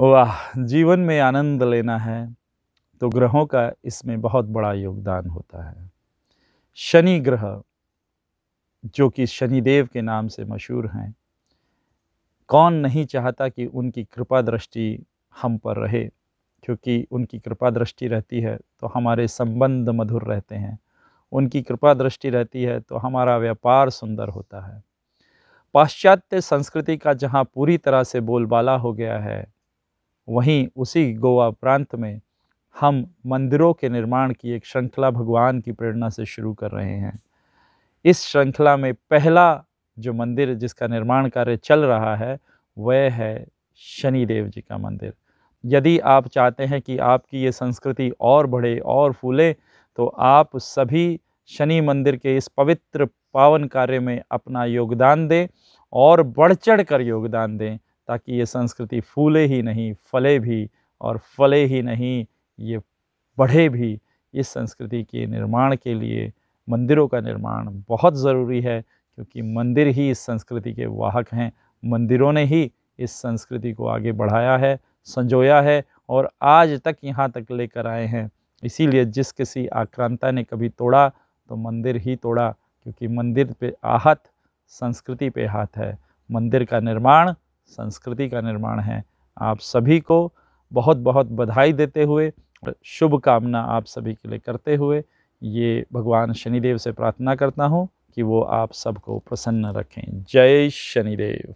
वाह जीवन में आनंद लेना है तो ग्रहों का इसमें बहुत बड़ा योगदान होता है शनि ग्रह जो कि शनिदेव के नाम से मशहूर हैं कौन नहीं चाहता कि उनकी कृपा दृष्टि हम पर रहे क्योंकि उनकी कृपा दृष्टि रहती है तो हमारे संबंध मधुर रहते हैं उनकी कृपा दृष्टि रहती है तो हमारा व्यापार सुंदर होता है पाश्चात्य संस्कृति का जहाँ पूरी तरह से बोलबाला हो गया है वहीं उसी गोवा प्रांत में हम मंदिरों के निर्माण की एक श्रृंखला भगवान की प्रेरणा से शुरू कर रहे हैं इस श्रृंखला में पहला जो मंदिर जिसका निर्माण कार्य चल रहा है वह है शनिदेव जी का मंदिर यदि आप चाहते हैं कि आपकी ये संस्कृति और बढ़े और फूले तो आप सभी शनि मंदिर के इस पवित्र पावन कार्य में अपना योगदान दें और बढ़ चढ़ कर योगदान दें ताकि ये संस्कृति फूले ही नहीं फले भी और फले ही नहीं ये बढ़े भी इस संस्कृति के निर्माण के लिए मंदिरों का निर्माण बहुत ज़रूरी है क्योंकि मंदिर ही इस संस्कृति के वाहक हैं मंदिरों ने ही इस संस्कृति को आगे बढ़ाया है संजोया है और आज तक यहाँ तक लेकर आए हैं इसीलिए जिस किसी आक्रांता ने कभी तोड़ा तो मंदिर ही तोड़ा क्योंकि मंदिर पे आहत संस्कृति पे हाथ है मंदिर का निर्माण संस्कृति का निर्माण है आप सभी को बहुत बहुत बधाई देते हुए शुभकामना आप सभी के लिए करते हुए ये भगवान शनिदेव से प्रार्थना करता हूँ कि वो आप सबको प्रसन्न रखें जय शनिदेव